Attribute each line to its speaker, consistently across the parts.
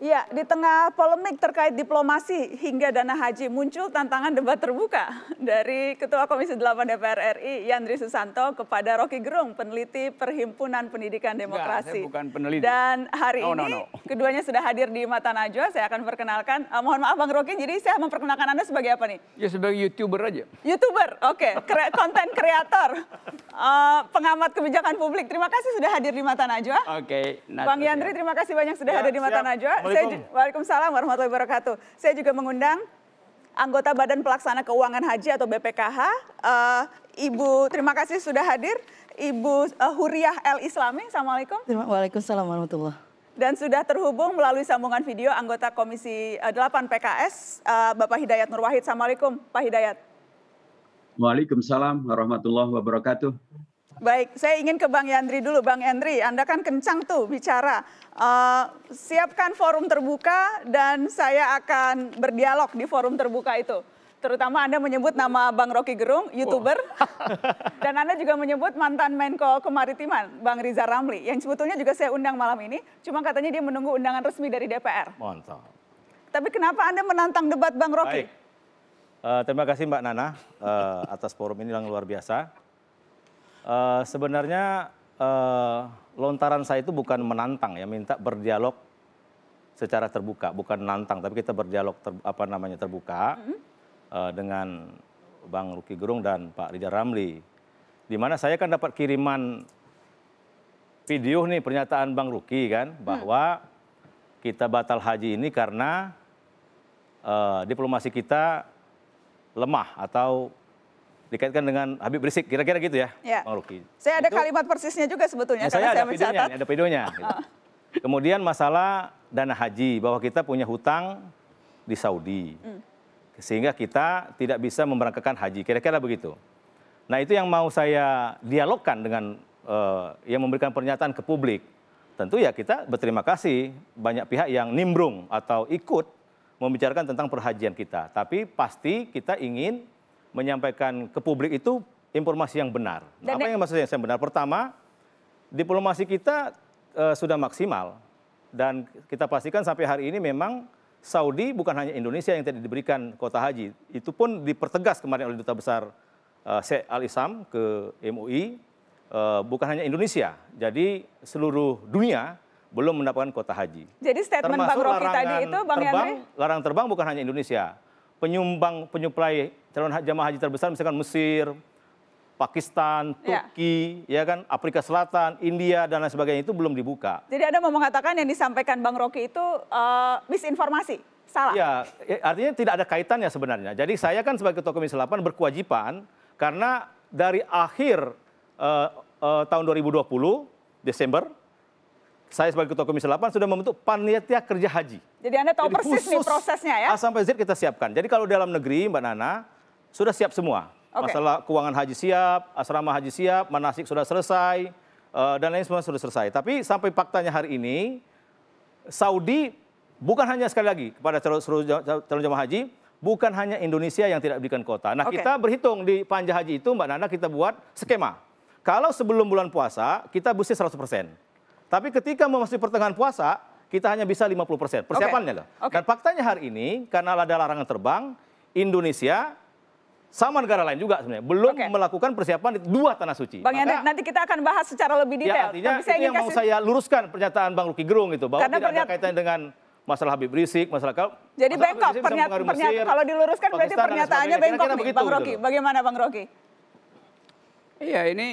Speaker 1: Iya, di tengah polemik terkait diplomasi hingga dana haji muncul tantangan debat terbuka dari Ketua Komisi 8 DPR RI Yandri Susanto kepada Rocky Gerung, peneliti Perhimpunan Pendidikan Demokrasi. Enggak, bukan peneliti. Dan hari no, ini no, no. keduanya sudah hadir di Mata Najwa. Saya akan perkenalkan. Uh, mohon maaf Bang Rocky, jadi saya memperkenalkan Anda sebagai apa nih?
Speaker 2: Ya sebagai YouTuber aja.
Speaker 1: YouTuber. Oke, okay. konten kreator. Uh, pengamat kebijakan publik. Terima kasih sudah hadir di Mata Najwa.
Speaker 2: Oke. Okay, Bang Yandri,
Speaker 1: terima kasih banyak sudah ya, hadir di Mata siap. Najwa saya, Waalaikumsalam warahmatullahi wabarakatuh. Saya juga mengundang anggota Badan Pelaksana Keuangan Haji atau BPKH. Uh, eh, Ibu, terima kasih sudah hadir. Ibu uh, Huriah El Islami, Assalamualaikum. Waalaikumsalam warahmatullahi Dan sudah terhubung melalui sambungan video anggota Komisi 8 eh, PKS, Bapak Hidayat Nurwahid, Assalamualaikum, Pak Hidayat.
Speaker 2: Waalaikumsalam warahmatullahi wabarakatuh.
Speaker 1: Baik, saya ingin ke Bang Yandri dulu. Bang Yandri, Anda kan kencang tuh bicara. Uh, siapkan forum terbuka dan saya akan berdialog di forum terbuka itu. Terutama Anda menyebut nama Bang Rocky Gerung, YouTuber. Wow. dan Anda juga menyebut mantan Menko Kemaritiman, Bang Riza Ramli. Yang sebetulnya juga saya undang malam ini. Cuma katanya dia menunggu undangan resmi dari DPR. Mantap. Tapi kenapa Anda menantang debat Bang Rocky?
Speaker 3: Uh, terima kasih Mbak Nana uh, atas forum ini yang luar biasa Uh, sebenarnya uh, lontaran saya itu bukan menantang ya, minta berdialog secara terbuka, bukan menantang, tapi kita berdialog ter, apa namanya terbuka mm -hmm. uh, dengan Bang Ruki Gerung dan Pak Rida Ramli. Di mana saya kan dapat kiriman video nih pernyataan Bang Ruki kan mm. bahwa mm. kita batal haji ini karena uh, diplomasi kita lemah atau dikaitkan dengan Habib Rizik, kira-kira gitu ya, ya. Bang Ruki.
Speaker 1: Saya ada itu, kalimat persisnya juga sebetulnya, ya, saya, saya ada mencatat.
Speaker 3: ada videonya. Gitu. Ah. Kemudian masalah dana haji, bahwa kita punya hutang di Saudi. Hmm. Sehingga kita tidak bisa memberangkatkan haji, kira-kira begitu. Nah itu yang mau saya dialogkan dengan uh, yang memberikan pernyataan ke publik. Tentu ya kita berterima kasih banyak pihak yang nimbrung atau ikut membicarakan tentang perhajian kita. Tapi pasti kita ingin menyampaikan ke publik itu informasi yang benar. Dan apa yang maksudnya yang benar? Pertama, diplomasi kita e, sudah maksimal dan kita pastikan sampai hari ini memang Saudi bukan hanya Indonesia yang tadi diberikan kota haji, itu pun dipertegas kemarin oleh duta besar e, Sheikh Al Isam ke MUI e, eh, bukan hanya Indonesia. Jadi seluruh dunia belum mendapatkan kota haji.
Speaker 1: Jadi statement Termasuk Bang Rocky tadi itu Bang terbang,
Speaker 3: Yandri? Larang terbang bukan hanya Indonesia. Penyumbang penyuplai calon jamaah haji terbesar misalkan Mesir, Pakistan, ya. Turki, ya. ya kan, Afrika Selatan, India dan lain sebagainya itu belum dibuka.
Speaker 1: Jadi Anda mau mengatakan yang disampaikan Bang Rocky itu uh, misinformasi, salah? Ya,
Speaker 3: ya, artinya tidak ada kaitannya sebenarnya. Jadi saya kan sebagai Ketua Komisi 8 berkewajiban karena dari akhir uh, uh, tahun 2020 Desember saya sebagai Ketua Komisi 8 sudah membentuk panitia kerja haji.
Speaker 1: Jadi Anda tahu Jadi persis nih prosesnya
Speaker 3: ya? A sampai Z kita siapkan. Jadi kalau dalam negeri Mbak Nana sudah siap semua. Okay. Masalah keuangan haji siap, asrama haji siap, manasik sudah selesai, uh, dan lain semua sudah selesai. Tapi sampai faktanya hari ini, Saudi bukan hanya sekali lagi kepada calon jemaah haji, bukan hanya Indonesia yang tidak diberikan kota. Nah okay. kita berhitung di panja haji itu, Mbak Nana, kita buat skema. Kalau sebelum bulan puasa, kita busi 100 persen. Tapi ketika memasuki pertengahan puasa, kita hanya bisa 50 persen. Persiapannya okay. loh. Okay. Dan faktanya hari ini, karena ada larangan terbang, Indonesia sama negara lain juga sebenarnya belum okay. melakukan persiapan di dua tanah suci.
Speaker 1: Bang Yandri, nanti kita akan bahas secara lebih ya, detail. Ya, artinya Tapi saya ingin yang kasih... mau saya
Speaker 3: luruskan pernyataan Bang Ruki Gerung itu bahwa Karena tidak pernyata... ada kaitannya dengan masalah Habib Rizik, masalah kalau Jadi masalah bengkok pernyataan pernyata... kalau diluruskan Pakistan, berarti pernyataannya bengkok begitu, Bang Rocky. Gitu.
Speaker 1: Bagaimana Bang Rocky?
Speaker 3: Iya, ini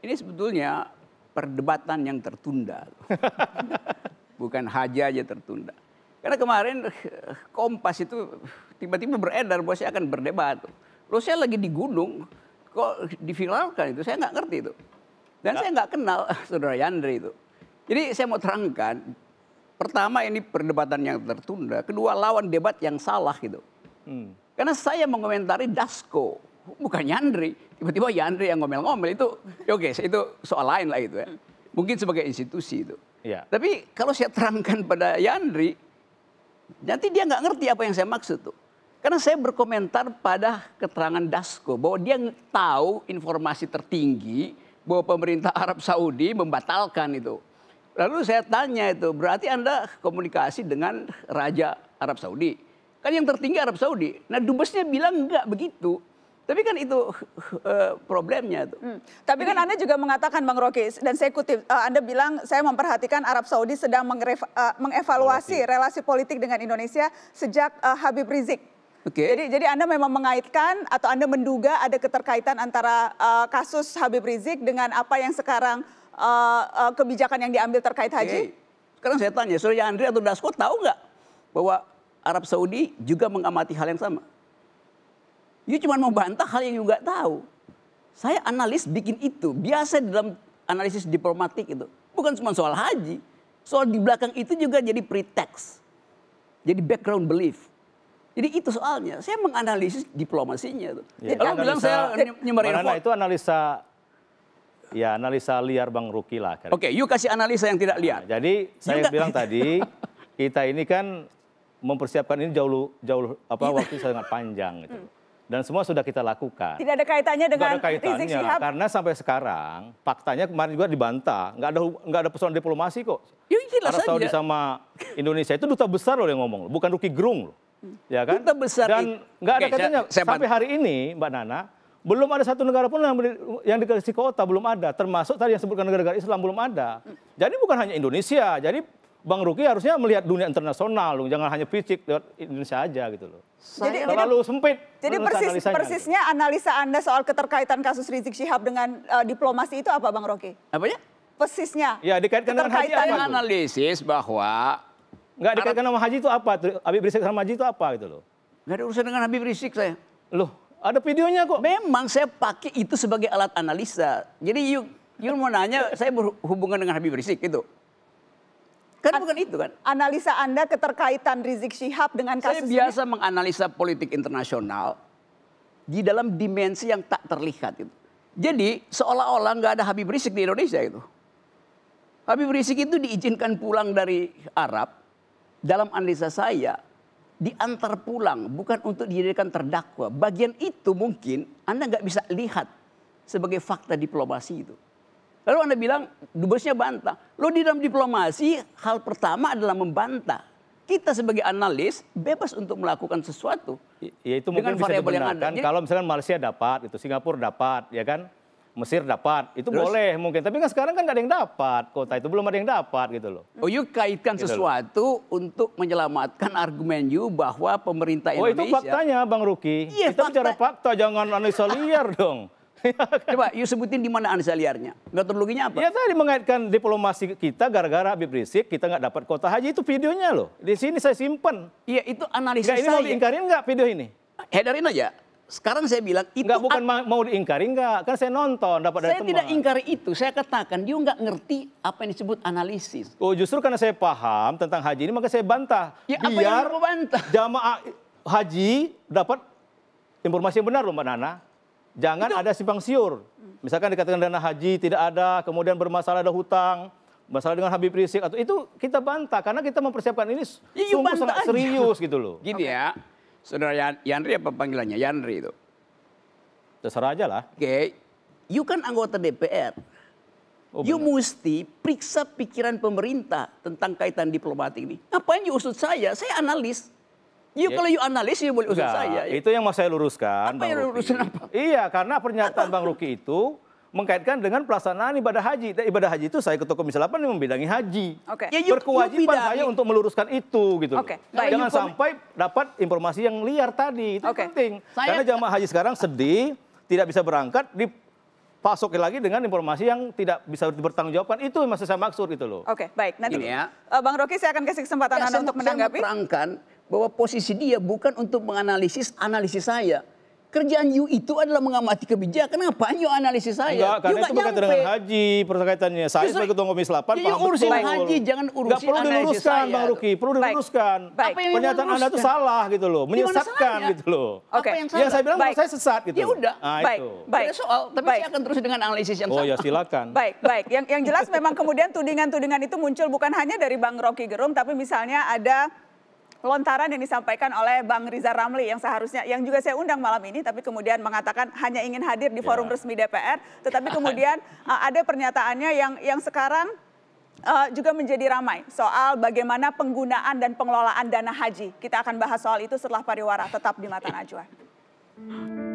Speaker 2: ini sebetulnya perdebatan yang tertunda. Bukan haji aja tertunda. Karena kemarin eh, Kompas itu tiba-tiba beredar bahwa saya akan berdebat. Loh saya lagi di gunung, kok diviralkan itu? Saya nggak ngerti itu. Dan nah. saya nggak kenal saudara Yandri itu. Jadi saya mau terangkan, pertama ini perdebatan yang tertunda, kedua lawan debat yang salah gitu. Hmm. Karena saya mengomentari Dasko, bukan Yandri. Tiba-tiba Yandri yang ngomel-ngomel itu, ya oke okay, itu soal lain lah itu ya. Mungkin sebagai institusi itu. Ya. Tapi kalau saya terangkan pada Yandri, Nanti dia nggak ngerti apa yang saya maksud tuh. Karena saya berkomentar pada keterangan Dasko bahwa dia tahu informasi tertinggi bahwa pemerintah Arab Saudi membatalkan itu. Lalu saya tanya itu, berarti Anda komunikasi dengan Raja Arab Saudi? Kan yang tertinggi Arab Saudi. Nah dubesnya bilang enggak begitu. Tapi kan itu uh, problemnya tuh. Hmm.
Speaker 1: Tapi kan Jadi, kan Anda juga mengatakan Bang Rocky dan saya kutip uh, Anda bilang saya memperhatikan Arab Saudi sedang uh, mengevaluasi politik. relasi politik dengan Indonesia sejak uh, Habib Rizik. Okay. Jadi jadi Anda memang mengaitkan atau Anda menduga ada keterkaitan antara uh, kasus Habib Rizik dengan apa yang sekarang uh, uh, kebijakan yang diambil terkait okay. haji?
Speaker 2: Sekarang saya tanya, Surya Andri atau Dasko tahu nggak bahwa Arab Saudi juga mengamati hal yang sama? You cuma mau bantah hal yang you gak tahu. Saya analis bikin itu. Biasa dalam analisis diplomatik itu. Bukan cuma soal haji. Soal di belakang itu juga jadi pretext. Jadi background belief. Jadi itu soalnya. Saya menganalisis diplomasinya. Itu. Ya, Kalau bilang saya nyebarin info. itu analisa
Speaker 3: Ya, analisa liar Bang Ruki lah. Oke, okay, you kasih analisa yang tidak nah, liar. Nah, jadi saya you bilang tadi, kita ini kan mempersiapkan ini jauh jauh apa iya. waktu sangat panjang gitu. Hmm dan semua sudah kita lakukan. Tidak
Speaker 1: ada kaitannya dengan ada kaitannya, Rizik Syihab?
Speaker 3: Karena sampai sekarang faktanya kemarin juga dibantah, nggak ada nggak ada persoalan diplomasi kok. Ya, Arab Saudi sama Indonesia itu duta besar loh yang ngomong, bukan Ruki Gerung loh. Ya kan? Duta besar. Dan nggak ada kaitannya. sampai hari ini, Mbak Nana, belum ada satu negara pun yang, yang dikasih kota belum ada termasuk tadi yang sebutkan negara-negara Islam belum ada jadi bukan hanya Indonesia jadi Bang Ruki harusnya melihat dunia internasional loh, jangan hanya fisik lewat Indonesia aja gitu loh. Jadi terlalu
Speaker 1: jadi,
Speaker 2: sempit.
Speaker 3: Jadi persis, analisanya. persisnya
Speaker 1: analisa Anda soal keterkaitan kasus Rizik Syihab dengan uh, diplomasi itu apa Bang Ruki? Apanya? Persisnya.
Speaker 3: Ya dikaitkan dengan Haji apa? analisis bahwa Enggak dikaitkan sama Haji itu apa? Habib Rizik sama Haji itu apa gitu loh. Enggak ada urusan
Speaker 2: dengan Habib Rizik saya. Loh, ada videonya kok. Memang saya pakai itu sebagai alat analisa. Jadi you, you mau nanya saya berhubungan dengan Habib Rizik gitu. Kan bukan itu kan? Analisa Anda keterkaitan Rizik Syihab dengan kasus Saya biasa ini? menganalisa politik internasional di dalam dimensi yang tak terlihat itu. Jadi seolah-olah nggak ada Habib Rizik di Indonesia itu. Habib Rizik itu diizinkan pulang dari Arab dalam analisa saya diantar pulang bukan untuk dijadikan terdakwa. Bagian itu mungkin Anda nggak bisa lihat sebagai fakta diplomasi itu. Lalu Anda bilang dubesnya bantah. Lo di dalam diplomasi hal pertama adalah membantah. Kita sebagai analis bebas untuk melakukan sesuatu. Ya,
Speaker 3: ya itu mungkin bisa Jadi, kalau misalkan Malaysia dapat, itu Singapura dapat, ya kan? Mesir dapat, itu Terus, boleh mungkin. Tapi kan sekarang kan gak ada yang dapat, kota itu belum ada yang dapat gitu loh. Oh, you
Speaker 2: kaitkan gitu sesuatu loh. untuk menyelamatkan argumen you bahwa pemerintah Indonesia. Oh itu faktanya
Speaker 3: Bang Ruki. Iya, Kita fakta. bicara fakta, jangan analisa liar dong. Coba you sebutin di mana ansaliarnya. Metodologinya apa? Ya tadi mengaitkan diplomasi kita gara-gara Habib Rizik kita nggak dapat kota haji itu videonya loh. Di sini saya simpen. Iya itu analisis gak, saya. Ini mau diingkarin nggak video ini? Hedarin aja. Sekarang saya bilang itu enggak, bukan mau diingkari enggak, kan saya nonton dapat dari saya tidak
Speaker 2: ingkari itu saya katakan dia nggak ngerti apa yang disebut analisis
Speaker 3: oh justru karena saya paham tentang haji ini maka saya bantah ya, biar apa yang bantah? jamaah haji dapat informasi yang benar loh mbak Nana Jangan itu... ada simpang siur. Misalkan dikatakan dana haji tidak ada, kemudian bermasalah ada hutang, masalah dengan Habib Rizik atau itu kita bantah karena kita mempersiapkan ini ya, sungguh sangat serius
Speaker 2: gitu loh. Gini okay. ya, saudara Yan, Yanri apa panggilannya Yanri itu? Terserah aja lah. Oke, okay. you kan anggota DPR. Oh, you mesti periksa pikiran pemerintah tentang kaitan diplomatik ini. Ngapain you usut saya? Saya analis.
Speaker 3: You ya. kalau you analis you boleh usut saya. Ya. Itu yang mau saya luruskan. Apa yang luruskan apa? Iya, karena pernyataan Bang Ruki itu mengkaitkan dengan pelaksanaan ibadah haji. Nah, ibadah haji itu saya ketua misalnya 8 yang membidangi haji. Okay. Ya, Berkewajiban saya untuk meluruskan itu gitu. Okay. Baik, Jangan sampai dapat informasi yang liar tadi. Itu okay. penting. Saya... Karena jamaah haji sekarang sedih, tidak bisa berangkat, di Pasok lagi dengan informasi yang tidak bisa dipertanggungjawabkan. Itu masih maksud saya maksud itu loh.
Speaker 2: Oke, okay, baik. Nanti ya. Bang Rocky saya akan kasih kesempatan ya, Anda untuk menanggapi. Saya terangkan bahwa posisi dia bukan untuk menganalisis analisis saya. Kerjaan you itu adalah mengamati kebijakan. Kenapa you analisis saya? Enggak, karena itu berkaitan dengan
Speaker 3: haji perkaitannya. Saya sebagai ketua komisi 8 betul. Jadi urusin haji,
Speaker 2: jangan urusin Enggak perlu diluruskan, saya. Bang
Speaker 3: Ruki. Perlu diluruskan.
Speaker 2: Pernyataan Anda itu salah
Speaker 3: gitu loh. Menyesatkan gitu loh.
Speaker 2: Oke. Okay. Apa yang salah? Yang saya bilang saya sesat gitu. Ya udah. Nah, Baik. Itu. Baik. Tidak soal, tapi Baik. saya akan terus dengan analisis
Speaker 1: yang oh, ya, sama. Oh ya silakan. Baik. Baik. Yang, yang jelas memang kemudian tudingan-tudingan itu muncul bukan hanya dari Bang Rocky Gerung, tapi misalnya ada lontaran yang disampaikan oleh Bang Riza Ramli yang seharusnya yang juga saya undang malam ini tapi kemudian mengatakan hanya ingin hadir di ya. forum ya. resmi DPR tetapi kemudian uh, ada pernyataannya yang yang sekarang uh, juga menjadi ramai soal bagaimana penggunaan dan pengelolaan dana haji. Kita akan bahas soal itu setelah pariwara tetap di Mata Najwa.